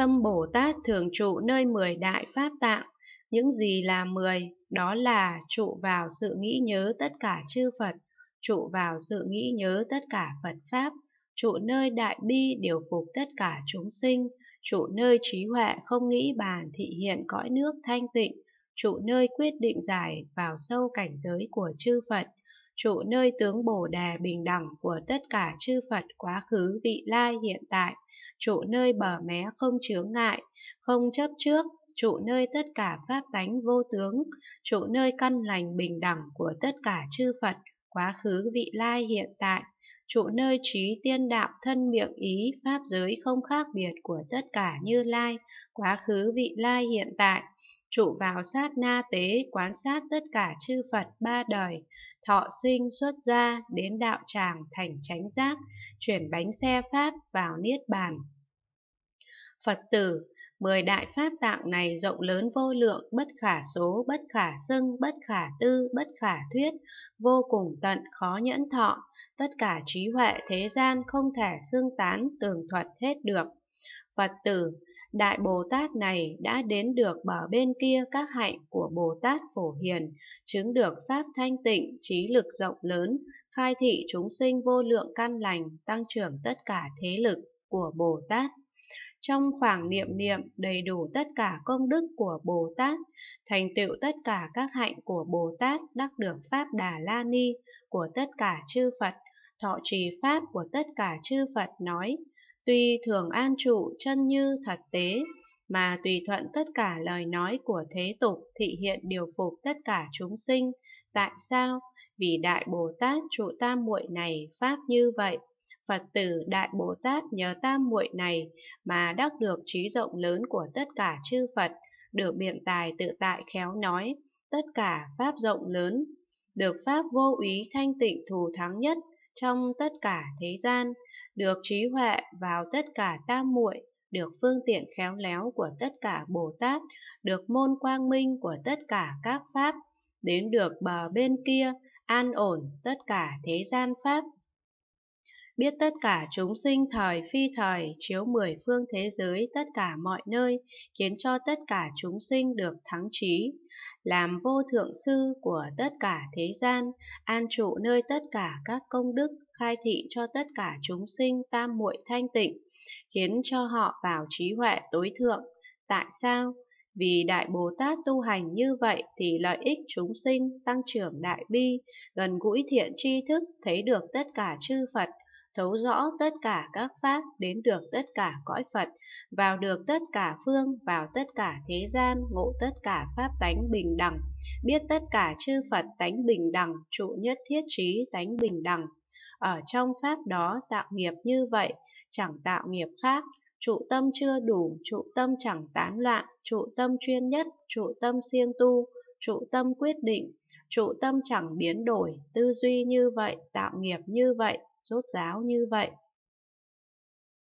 Tâm Bồ Tát thường trụ nơi mười đại pháp tạng, những gì là mười, đó là trụ vào sự nghĩ nhớ tất cả chư Phật, trụ vào sự nghĩ nhớ tất cả Phật Pháp, trụ nơi đại bi điều phục tất cả chúng sinh, trụ nơi trí huệ không nghĩ bàn thị hiện cõi nước thanh tịnh, trụ nơi quyết định giải vào sâu cảnh giới của chư Phật, trụ nơi tướng Bồ Đề bình đẳng của tất cả chư Phật quá khứ vị lai hiện tại, trụ nơi bờ mé không chướng ngại, không chấp trước, trụ nơi tất cả pháp tánh vô tướng, trụ nơi căn lành bình đẳng của tất cả chư Phật quá khứ vị lai hiện tại, trụ nơi trí tiên đạo thân miệng ý pháp giới không khác biệt của tất cả như lai, quá khứ vị lai hiện tại, trụ vào sát na tế quán sát tất cả chư Phật ba đời, thọ sinh xuất gia đến đạo tràng thành chánh giác, chuyển bánh xe Pháp vào Niết Bàn. Phật tử, mười đại pháp tạng này rộng lớn vô lượng, bất khả số, bất khả xưng, bất khả tư, bất khả thuyết, vô cùng tận, khó nhẫn thọ, tất cả trí huệ thế gian không thể xương tán tường thuật hết được. Phật tử, Đại Bồ Tát này đã đến được bờ bên kia các hạnh của Bồ Tát Phổ Hiền, chứng được Pháp thanh tịnh, trí lực rộng lớn, khai thị chúng sinh vô lượng căn lành, tăng trưởng tất cả thế lực của Bồ Tát trong khoảng niệm niệm đầy đủ tất cả công đức của Bồ Tát, thành tựu tất cả các hạnh của Bồ Tát đắc được Pháp Đà La Ni của tất cả chư Phật, thọ trì Pháp của tất cả chư Phật nói, tuy thường an trụ chân như thật tế, mà tùy thuận tất cả lời nói của thế tục thị hiện điều phục tất cả chúng sinh. Tại sao? Vì Đại Bồ Tát trụ tam muội này Pháp như vậy. Phật tử Đại Bồ Tát nhờ tam muội này mà đắc được trí rộng lớn của tất cả chư Phật, được biện tài tự tại khéo nói, tất cả pháp rộng lớn, được pháp vô ý thanh tịnh thù thắng nhất trong tất cả thế gian, được trí huệ vào tất cả tam muội, được phương tiện khéo léo của tất cả Bồ Tát, được môn quang minh của tất cả các pháp, đến được bờ bên kia, an ổn tất cả thế gian pháp biết tất cả chúng sinh thời phi thời chiếu mười phương thế giới tất cả mọi nơi, khiến cho tất cả chúng sinh được thắng trí, làm vô thượng sư của tất cả thế gian, an trụ nơi tất cả các công đức, khai thị cho tất cả chúng sinh tam muội thanh tịnh, khiến cho họ vào trí huệ tối thượng. Tại sao? Vì Đại Bồ Tát tu hành như vậy thì lợi ích chúng sinh tăng trưởng đại bi, gần gũi thiện tri thức, thấy được tất cả chư Phật thấu rõ tất cả các pháp, đến được tất cả cõi Phật, vào được tất cả phương, vào tất cả thế gian, ngộ tất cả pháp tánh bình đẳng, biết tất cả chư Phật tánh bình đẳng, trụ nhất thiết trí tánh bình đẳng. Ở trong pháp đó tạo nghiệp như vậy, chẳng tạo nghiệp khác, trụ tâm chưa đủ, trụ tâm chẳng tán loạn, trụ tâm chuyên nhất, trụ tâm siêng tu, trụ tâm quyết định, trụ tâm chẳng biến đổi, tư duy như vậy, tạo nghiệp như vậy, rốt ráo như vậy